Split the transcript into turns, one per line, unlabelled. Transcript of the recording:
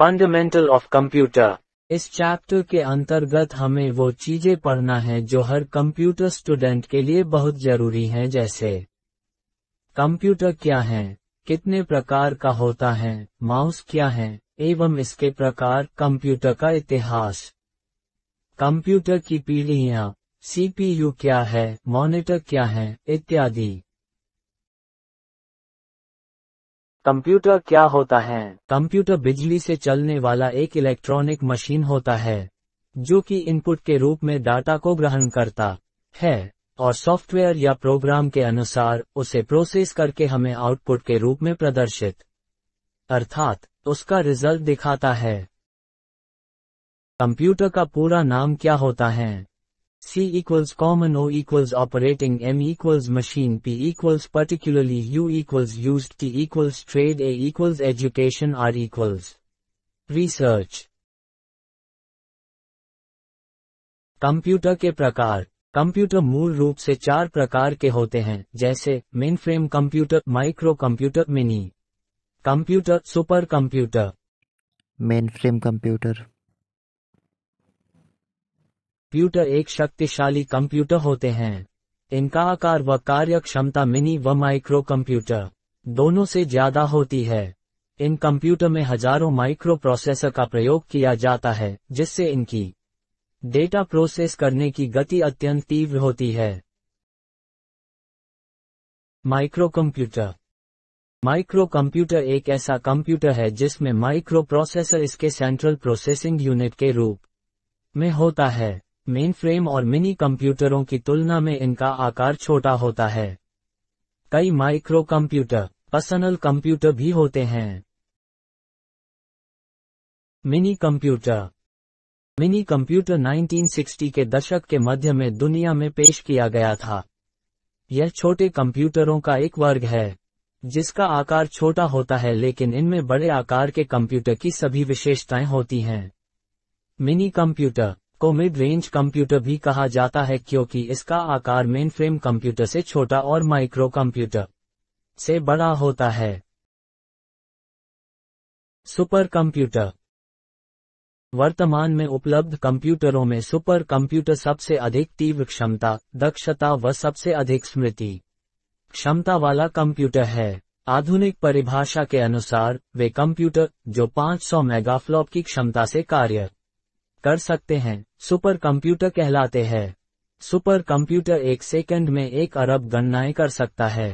fundamental of computer इस chapter के अंतर्गत हमें वो चीजें पढ़ना है जो हर कंप्यूटर स्टूडेंट के लिए बहुत जरूरी है जैसे कंप्यूटर क्या है कितने प्रकार का होता है माउस क्या है एवं इसके प्रकार कंप्यूटर का इतिहास कंप्यूटर की पीढ़ियां सीपीयू क्या है मॉनिटर क्या है इत्यादि कंप्यूटर क्या होता है कंप्यूटर बिजली से चलने वाला एक इलेक्ट्रॉनिक मशीन होता है जो कि इनपुट के रूप में डाटा को ग्रहण करता है और सॉफ्टवेयर या प्रोग्राम के अनुसार उसे प्रोसेस करके हमें आउटपुट के रूप में प्रदर्शित अर्थात उसका रिजल्ट दिखाता है कंप्यूटर का पूरा नाम क्या होता है C equals common O equals operating M equals machine P equals particularly U equals used T equals trade A equals education R equals research computer के प्रकार कंप्यूटर मूल रूप से चार प्रकार के होते हैं जैसे mainframe computer microcomputer minicomputer supercomputer mainframe computer computer एक शक्तिशाली कंप्यूटर होते हैं इनका आकार व कार्य क्षमता मिनी व माइक्रो कंप्यूटर दोनों से ज्यादा होती है इन कंप्यूटर में हजारों माइक्रो प्रोसेसर का प्रयोग किया जाता है जिससे इनकी डेटा प्रोसेस करने की गति अत्यंत तीव्र होती है माइक्रो कंप्यूटर माइक्रो कंप्यूटर एक ऐसा कंप्यूटर है जिसमें माइक्रो प्रोसेसर इसके सेंट्रल प्रोसेसिंग यूनिट के रूप में होता है मेन फ्रेम और मिनी कंप्यूटरों की तुलना में इनका आकार छोटा होता है कई माइक्रो कंप्यूटर पर्सनल कंप्यूटर भी होते हैं मिनी कंप्यूटर मिनी कंप्यूटर 1960 के दशक के मध्य में दुनिया में पेश किया गया था यह छोटे कंप्यूटरों का एक वर्ग है जिसका आकार छोटा होता है लेकिन इनमें बड़े आकार के कंप्यूटर की सभी विशेषताएं होती हैं मिनी कंप्यूटर को मिड रेंज कंप्यूटर भी कहा जाता है क्योंकि इसका आकार मेनफ्रेम कंप्यूटर से छोटा और माइक्रो कंप्यूटर से बड़ा होता है सुपर कंप्यूटर वर्तमान में उपलब्ध कंप्यूटरों में सुपर कंप्यूटर सबसे अधिक तीव्र क्षमता दक्षता व सबसे अधिक स्मृति क्षमता वाला कंप्यूटर है आधुनिक परिभाषा के अनुसार वे कंप्यूटर जो 500 मेगाफ्लॉप की क्षमता से कार्य कर सकते हैं सुपर कंप्यूटर कहलाते हैं सुपर कंप्यूटर एक सेकंड में एक अरब गणनाएं कर सकता है